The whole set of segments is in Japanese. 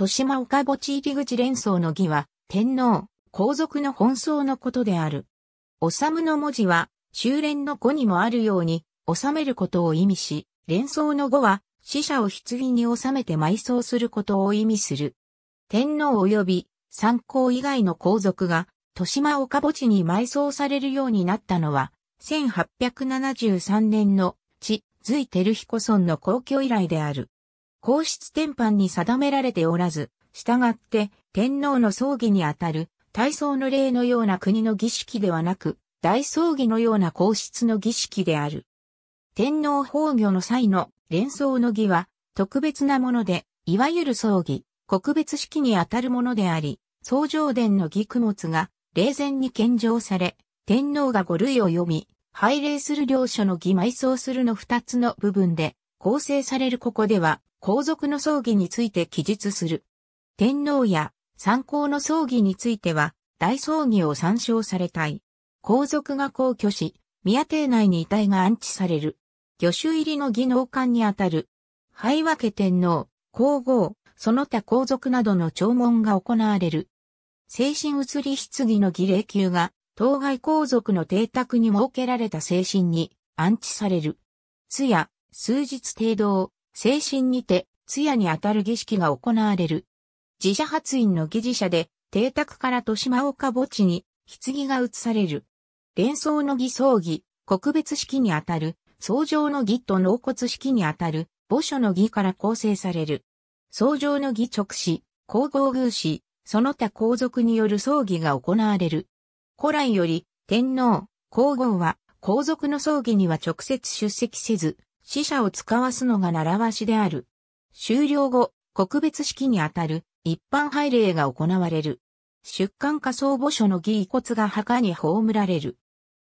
豊島岡墓地入口連想の儀は、天皇、皇族の本葬のことである。おさむの文字は、修練の語にもあるように、収めることを意味し、連想の語は、死者を棺に収めて埋葬することを意味する。天皇及び参考以外の皇族が、豊島岡墓地に埋葬されるようになったのは、1873年の地、隋照彦村の皇居以来である。皇室天範に定められておらず、従って天皇の葬儀にあたる大葬の礼のような国の儀式ではなく、大葬儀のような皇室の儀式である。天皇崩御の際の連葬の儀は特別なもので、いわゆる葬儀、国別式にあたるものであり、総上殿の儀供物が霊前に献上され、天皇が五類を読み、拝礼する領書の儀埋葬するの二つの部分で構成されるここでは、皇族の葬儀について記述する。天皇や参考の葬儀については、大葬儀を参照されたい。皇族が皇居し、宮邸内に遺体が安置される。御種入りの技能館にあたる。灰分け天皇、皇后、その他皇族などの弔問が行われる。精神移り棺の儀礼級が、当該皇族の邸宅に設けられた精神に安置される。通夜、数日程度を、精神にて、通夜にあたる儀式が行われる。自社発院の儀似者で、邸宅から豊島岡墓地に、棺が移される。連想の儀葬儀、告別式にあたる、葬上の儀と納骨式にあたる、墓所の儀から構成される。葬上の儀直子、皇后宮司、その他皇族による葬儀が行われる。古来より、天皇、皇后は、皇族の葬儀には直接出席せず、死者を使わすのが習わしである。終了後、告別式にあたる一般拝礼が行われる。出棺火葬墓所の義遺骨が墓に葬られる。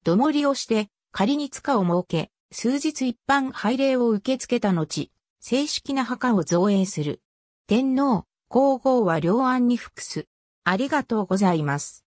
土盛りをして仮に塚を設け、数日一般拝礼を受け付けた後、正式な墓を造営する。天皇、皇后は両案に服す。ありがとうございます。